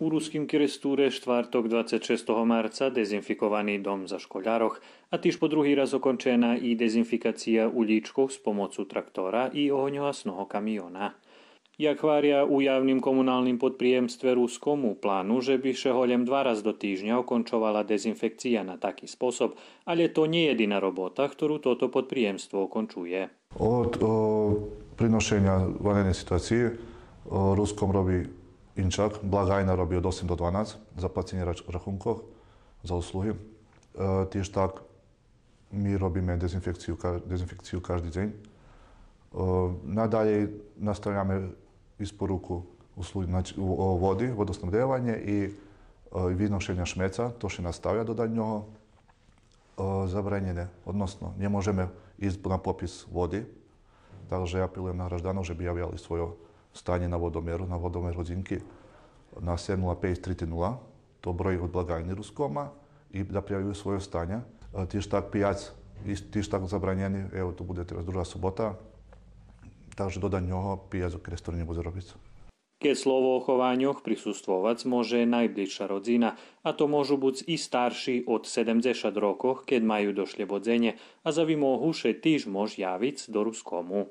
U ruským kirestúre štvrtok 26. marca dezinfikovaný dom za školároch a tiež po druhý raz okončená i dezinfikácia ulíčkov s pomocou traktora i ohňohasného kamiona. Jak hvária u javným komunálnym podprijemstve Ruskomu plánu, že by šeholem dva raz do týždňa okončovala dezinfekcia na taký spôsob, ale to nie je jediná robota, ktorú toto podprijemstvo okončuje. Od o, prinošenia vanenej situácie o, Ruskom robí inčak, blagajna robi od 8 do 12 za placenje rahunkov, za usluhi. E, tiež tak mi robíme dezinfekciu, ka, dezinfekciu každý deň. E, nadalej nastavljame isporuku usluhi znači, vody, vodosnobdevanje i e, vidnošenja šmeca, to še nastavlja do danjoho. E, zabranjene, odnosno, ne možeme ísť na popis vody, takže apelujem na hraždanov, že ono by javljali svojo stane na vodomeru, na vodomer hodinky na 70530, to broj od Ruskoma i da prijavljuju svoje stanje. Ti štak pijac i ti štak zabranjeni, evo to bude teraz druga sobota, takže do ňoho pijac u krestoru ne bude robiti. Keď slovo o chovaňoch prisustvovať môže najbližšia rodzina, a to môžu buď i starší od 70 rokov, keď majú došle bodzenie, a za vymohu še týž môž javiť do ruskomu.